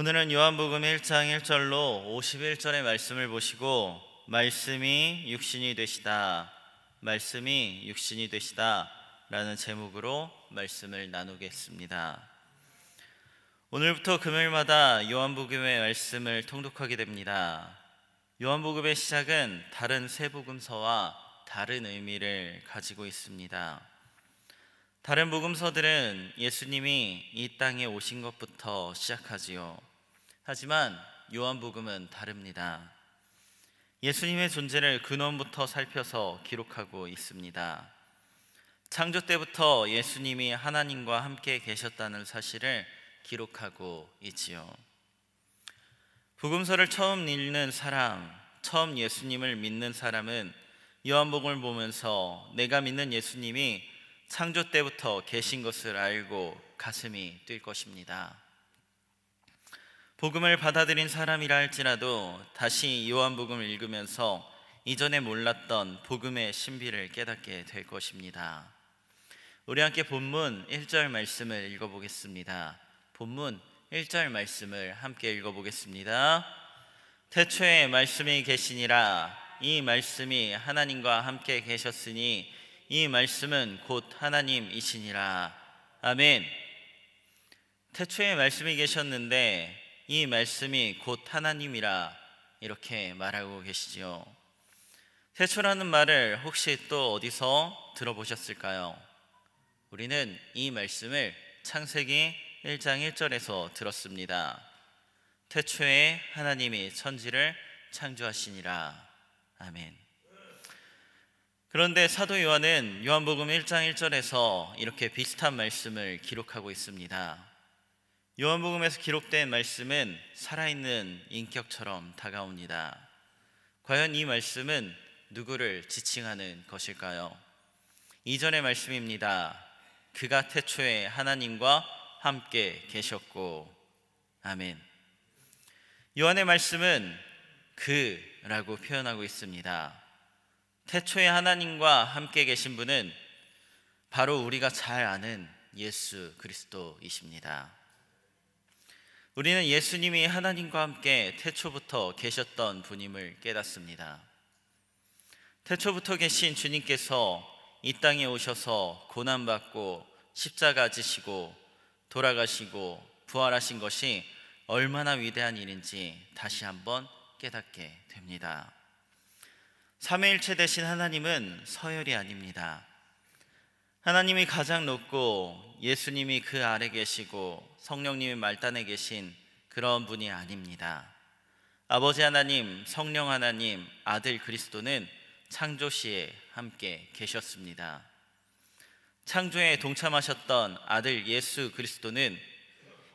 오늘은 요한복음 1장 1절로 51절의 말씀을 보시고 말씀이 육신이 되시다. 말씀이 육신이 되시다. 라는 제목으로 말씀을 나누겠습니다. 오늘부터 금요일마다 요한복음의 말씀을 통독하게 됩니다. 요한복음의 시작은 다른 세 복음서와 다른 의미를 가지고 있습니다. 다른 복음서들은 예수님이 이 땅에 오신 것부터 시작하지요. 하지만 요한복음은 다릅니다. 예수님의 존재를 근원부터 살펴서 기록하고 있습니다. 창조 때부터 예수님이 하나님과 함께 계셨다는 사실을 기록하고 있지요. 복음서를 처음 읽는 사람, 처음 예수님을 믿는 사람은 요한복음을 보면서 내가 믿는 예수님이 창조 때부터 계신 것을 알고 가슴이 뛸 것입니다. 복음을 받아들인 사람이라 할지라도 다시 요한복음을 읽으면서 이전에 몰랐던 복음의 신비를 깨닫게 될 것입니다. 우리 함께 본문 1절 말씀을 읽어보겠습니다. 본문 1절 말씀을 함께 읽어보겠습니다. 태초에 말씀이 계시니라 이 말씀이 하나님과 함께 계셨으니 이 말씀은 곧 하나님이시니라. 아멘. 태초에 말씀이 계셨는데 이 말씀이 곧 하나님이라 이렇게 말하고 계시지요. 태초라는 말을 혹시 또 어디서 들어보셨을까요? 우리는 이 말씀을 창세기 1장 1절에서 들었습니다. 태초에 하나님이 천지를 창조하시니라. 아멘. 그런데 사도 요한은 요한복음 1장 1절에서 이렇게 비슷한 말씀을 기록하고 있습니다. 요한복음에서 기록된 말씀은 살아있는 인격처럼 다가옵니다. 과연 이 말씀은 누구를 지칭하는 것일까요? 이전의 말씀입니다. 그가 태초에 하나님과 함께 계셨고, 아멘. 요한의 말씀은 그라고 표현하고 있습니다. 태초에 하나님과 함께 계신 분은 바로 우리가 잘 아는 예수 그리스도이십니다. 우리는 예수님이 하나님과 함께 태초부터 계셨던 분임을 깨닫습니다. 태초부터 계신 주님께서 이 땅에 오셔서 고난받고 십자가 지시고 돌아가시고 부활하신 것이 얼마나 위대한 일인지 다시 한번 깨닫게 됩니다. 삼위일체 되신 하나님은 서열이 아닙니다. 하나님이 가장 높고 예수님이 그 아래 계시고 성령님이 말단에 계신 그런 분이 아닙니다. 아버지 하나님, 성령 하나님, 아들 그리스도는 창조 시에 함께 계셨습니다. 창조에 동참하셨던 아들 예수 그리스도는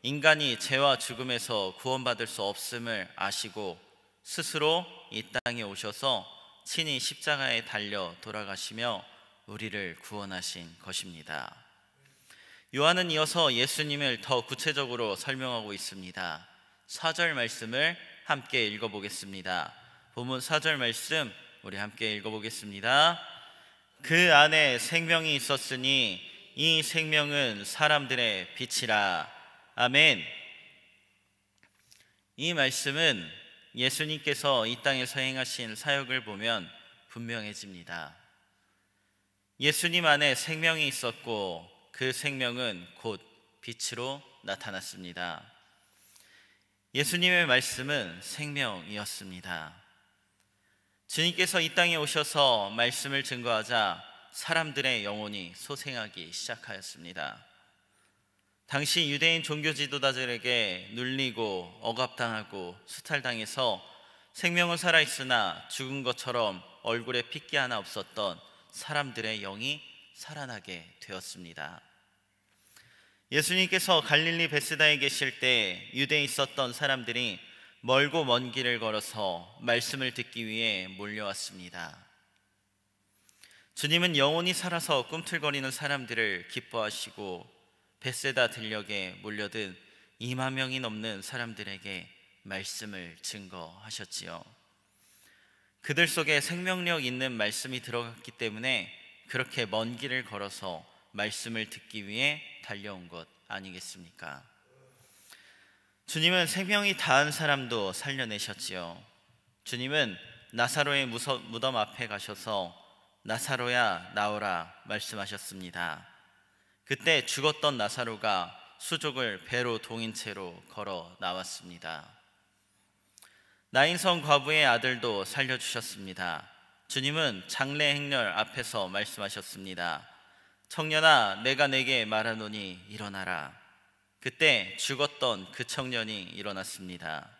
인간이 죄와 죽음에서 구원받을 수 없음을 아시고 스스로 이 땅에 오셔서 친히 십자가에 달려 돌아가시며 우리를 구원하신 것입니다. 요한은 이어서 예수님을 더 구체적으로 설명하고 있습니다. 4절 말씀을 함께 읽어보겠습니다. 본문 4절 말씀 우리 함께 읽어보겠습니다. 그 안에 생명이 있었으니 이 생명은 사람들의 빛이라. 아멘. 이 말씀은 예수님께서 이 땅에서 행하신 사역을 보면 분명해집니다. 예수님 안에 생명이 있었고 그 생명은 곧 빛으로 나타났습니다. 예수님의 말씀은 생명이었습니다. 주님께서 이 땅에 오셔서 말씀을 증거하자 사람들의 영혼이 소생하기 시작하였습니다. 당시 유대인 종교 지도자들에게 눌리고 억압당하고 수탈당해서 생명은 살아있으나 죽은 것처럼 얼굴에 핏기 하나 없었던 사람들의 영이 살아나게 되었습니다. 예수님께서 갈릴리 베스다에 계실 때 유대에 있었던 사람들이 멀고 먼 길을 걸어서 말씀을 듣기 위해 몰려왔습니다. 주님은 영혼이 살아서 꿈틀거리는 사람들을 기뻐하시고 베세다 들녘에 몰려든 2만 명이 넘는 사람들에게 말씀을 증거하셨지요. 그들 속에 생명력 있는 말씀이 들어갔기 때문에 그렇게 먼 길을 걸어서 말씀을 듣기 위해 달려온 것 아니겠습니까? 주님은 생명이 닿은 사람도 살려내셨지요. 주님은 나사로의 무덤 앞에 가셔서 나사로야 나오라 말씀하셨습니다. 그때 죽었던 나사로가 수족을 배로 동인 채로 걸어 나왔습니다. 나인성 과부의 아들도 살려주셨습니다. 주님은 장례 행렬 앞에서 말씀하셨습니다. 청년아, 내가 내게 말하노니 일어나라. 그때 죽었던 그 청년이 일어났습니다.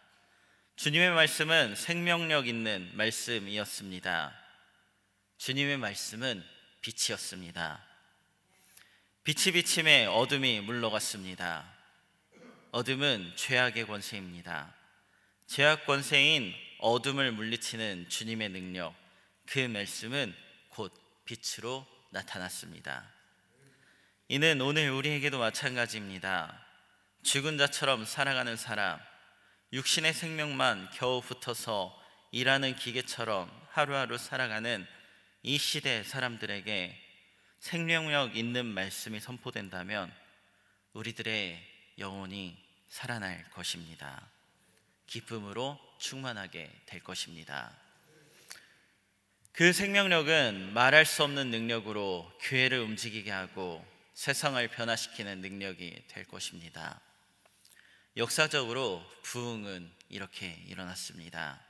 주님의 말씀은 생명력 있는 말씀이었습니다. 주님의 말씀은 빛이었습니다. 빛이 비침에 어둠이 물러갔습니다. 어둠은 죄악의 권세입니다. 죄악 권세인 어둠을 물리치는 주님의 능력, 그 말씀은 곧 빛으로 나타났습니다. 이는 오늘 우리에게도 마찬가지입니다. 죽은 자처럼 살아가는 사람, 육신의 생명만 겨우 붙어서 일하는 기계처럼 하루하루 살아가는 이 시대 사람들에게 생명력 있는 말씀이 선포된다면 우리들의 영혼이 살아날 것입니다. 기쁨으로 충만하게 될 것입니다. 그 생명력은 말할 수 없는 능력으로 교회를 움직이게 하고 세상을 변화시키는 능력이 될 것입니다. 역사적으로 부흥은 이렇게 일어났습니다.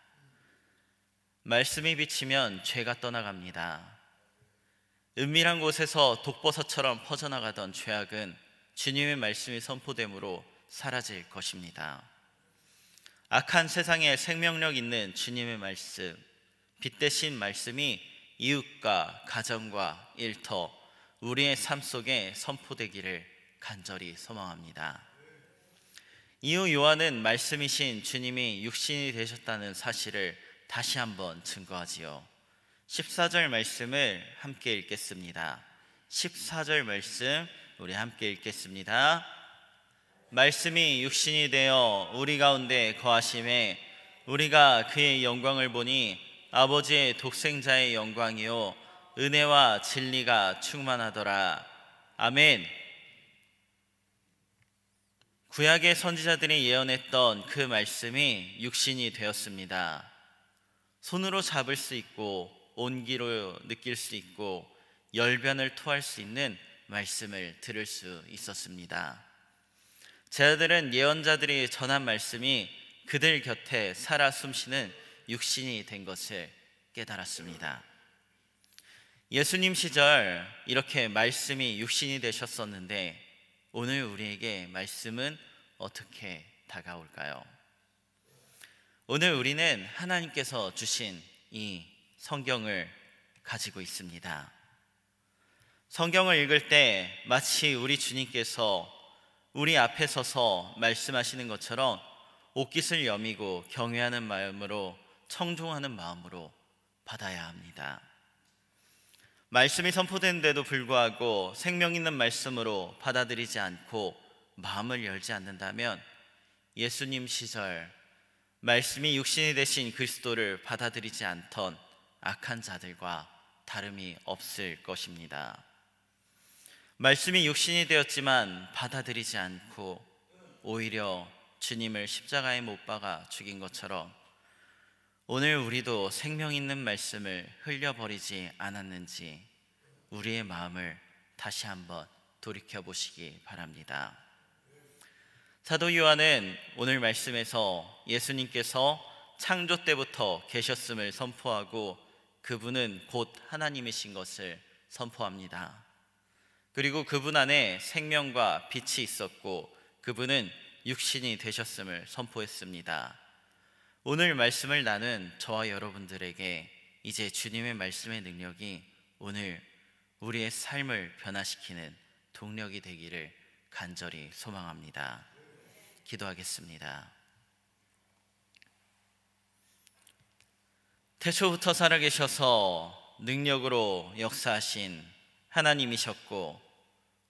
말씀이 비치면 죄가 떠나갑니다. 은밀한 곳에서 독버섯처럼 퍼져나가던 죄악은 주님의 말씀이 선포됨으로 사라질 것입니다. 악한 세상에 생명력 있는 주님의 말씀, 빛 대신 말씀이 이웃과 가정과 일터, 우리의 삶 속에 선포되기를 간절히 소망합니다. 이후 요한은 말씀이신 주님이 육신이 되셨다는 사실을 다시 한번 증거하지요. 14절 말씀을 함께 읽겠습니다. 14절 말씀 우리 함께 읽겠습니다. 말씀이 육신이 되어 우리 가운데 거하심에 우리가 그의 영광을 보니 아버지의 독생자의 영광이요 은혜와 진리가 충만하더라. 아멘. 구약의 선지자들이 예언했던 그 말씀이 육신이 되었습니다. 손으로 잡을 수 있고 온기로 느낄 수 있고 열변을 토할 수 있는 말씀을 들을 수 있었습니다. 제자들은 예언자들이 전한 말씀이 그들 곁에 살아 숨쉬는 육신이 된 것을 깨달았습니다. 예수님 시절 이렇게 말씀이 육신이 되셨었는데 오늘 우리에게 말씀은 어떻게 다가올까요? 오늘 우리는 하나님께서 주신 이 성경을 가지고 있습니다. 성경을 읽을 때 마치 우리 주님께서 우리 앞에 서서 말씀하시는 것처럼 옷깃을 여미고 경외하는 마음으로 청종하는 마음으로 받아야 합니다. 말씀이 선포되데도 불구하고 생명 있는 말씀으로 받아들이지 않고 마음을 열지 않는다면 예수님 시절 말씀이 육신이 되신 그리스도를 받아들이지 않던 악한 자들과 다름이 없을 것입니다. 말씀이 육신이 되었지만 받아들이지 않고 오히려 주님을 십자가에 못 박아 죽인 것처럼 오늘 우리도 생명 있는 말씀을 흘려버리지 않았는지 우리의 마음을 다시 한번 돌이켜 보시기 바랍니다. 사도 요한은 오늘 말씀에서 예수님께서 창조 때부터 계셨음을 선포하고 그분은 곧 하나님이신 것을 선포합니다. 그리고 그분 안에 생명과 빛이 있었고 그분은 육신이 되셨음을 선포했습니다. 오늘 말씀을 나눈 저와 여러분들에게 이제 주님의 말씀의 능력이 오늘 우리의 삶을 변화시키는 동력이 되기를 간절히 소망합니다. 기도하겠습니다. 태초부터 살아계셔서 능력으로 역사하신 하나님이셨고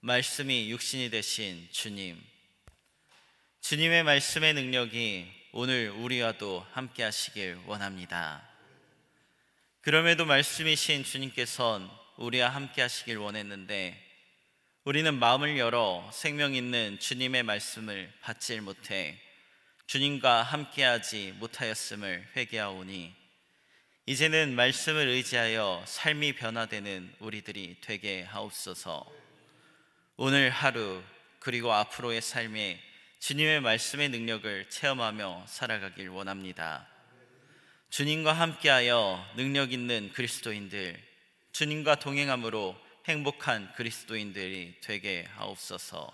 말씀이 육신이 되신 주님. 주님의 말씀의 능력이 오늘 우리와도 함께 하시길 원합니다. 그럼에도 말씀이신 주님께선 우리와 함께 하시길 원했는데 우리는 마음을 열어 생명 있는 주님의 말씀을 받질 못해 주님과 함께하지 못하였음을 회개하오니 이제는 말씀을 의지하여 삶이 변화되는 우리들이 되게 하옵소서. 오늘 하루 그리고 앞으로의 삶에 주님의 말씀의 능력을 체험하며 살아가길 원합니다. 주님과 함께하여 능력 있는 그리스도인들, 주님과 동행함으로 행복한 그리스도인들이 되게 하옵소서.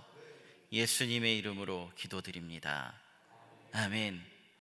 예수님의 이름으로 기도드립니다. 아멘.